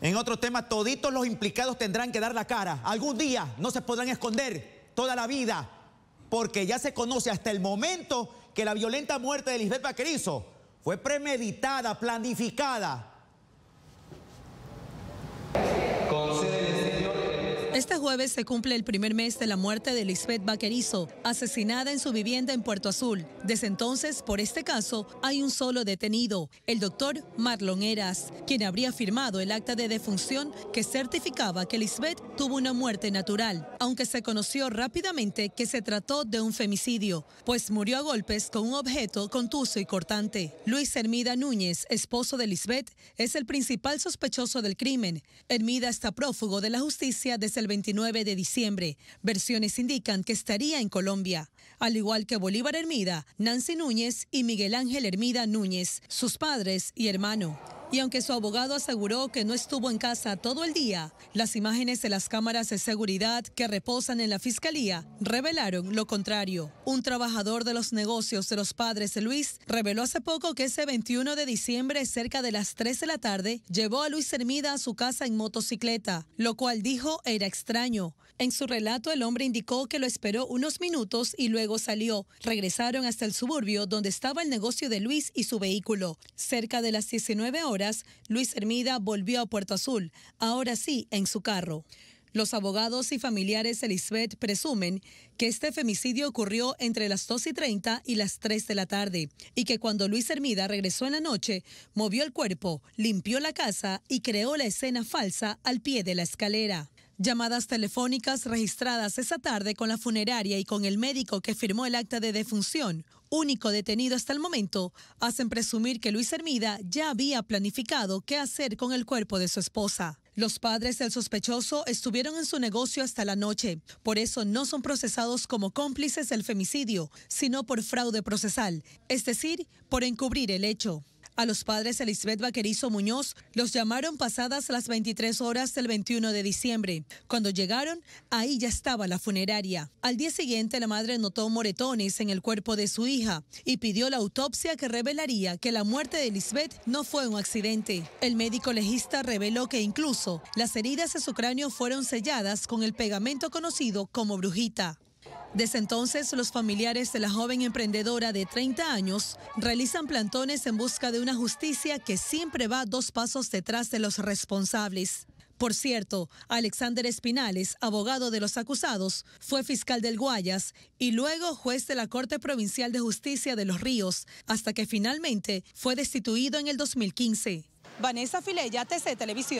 En otro tema, toditos los implicados tendrán que dar la cara. Algún día no se podrán esconder toda la vida, porque ya se conoce hasta el momento que la violenta muerte de Lisbeth Vaquerizo fue premeditada, planificada Este jueves se cumple el primer mes de la muerte de Lisbeth Vaquerizo, asesinada en su vivienda en Puerto Azul. Desde entonces, por este caso, hay un solo detenido, el doctor Marlon Eras, quien habría firmado el acta de defunción que certificaba que Lisbeth tuvo una muerte natural, aunque se conoció rápidamente que se trató de un femicidio, pues murió a golpes con un objeto contuso y cortante. Luis Hermida Núñez, esposo de Lisbeth, es el principal sospechoso del crimen. Hermida está prófugo de la justicia desde el 29 de diciembre. Versiones indican que estaría en Colombia. Al igual que Bolívar Hermida, Nancy Núñez y Miguel Ángel Hermida Núñez, sus padres y hermano. Y aunque su abogado aseguró que no estuvo en casa todo el día, las imágenes de las cámaras de seguridad que reposan en la fiscalía revelaron lo contrario. Un trabajador de los negocios de los padres de Luis reveló hace poco que ese 21 de diciembre, cerca de las 3 de la tarde, llevó a Luis Hermida a su casa en motocicleta, lo cual dijo era extraño. En su relato, el hombre indicó que lo esperó unos minutos y luego salió. Regresaron hasta el suburbio donde estaba el negocio de Luis y su vehículo. Cerca de las 19 horas, Luis Hermida volvió a Puerto Azul, ahora sí en su carro. Los abogados y familiares de Lisbeth presumen que este femicidio ocurrió entre las 2 y 30 y las 3 de la tarde y que cuando Luis Hermida regresó en la noche, movió el cuerpo, limpió la casa y creó la escena falsa al pie de la escalera. Llamadas telefónicas registradas esa tarde con la funeraria y con el médico que firmó el acta de defunción único detenido hasta el momento, hacen presumir que Luis Hermida ya había planificado qué hacer con el cuerpo de su esposa. Los padres del sospechoso estuvieron en su negocio hasta la noche, por eso no son procesados como cómplices del femicidio, sino por fraude procesal, es decir, por encubrir el hecho. A los padres Elizabeth Vaquerizo Muñoz los llamaron pasadas las 23 horas del 21 de diciembre. Cuando llegaron, ahí ya estaba la funeraria. Al día siguiente, la madre notó moretones en el cuerpo de su hija y pidió la autopsia que revelaría que la muerte de Elizabeth no fue un accidente. El médico legista reveló que incluso las heridas de su cráneo fueron selladas con el pegamento conocido como brujita. Desde entonces, los familiares de la joven emprendedora de 30 años realizan plantones en busca de una justicia que siempre va dos pasos detrás de los responsables. Por cierto, Alexander Espinales, abogado de los acusados, fue fiscal del Guayas y luego juez de la Corte Provincial de Justicia de Los Ríos, hasta que finalmente fue destituido en el 2015. Vanessa Filella, TC Televisión.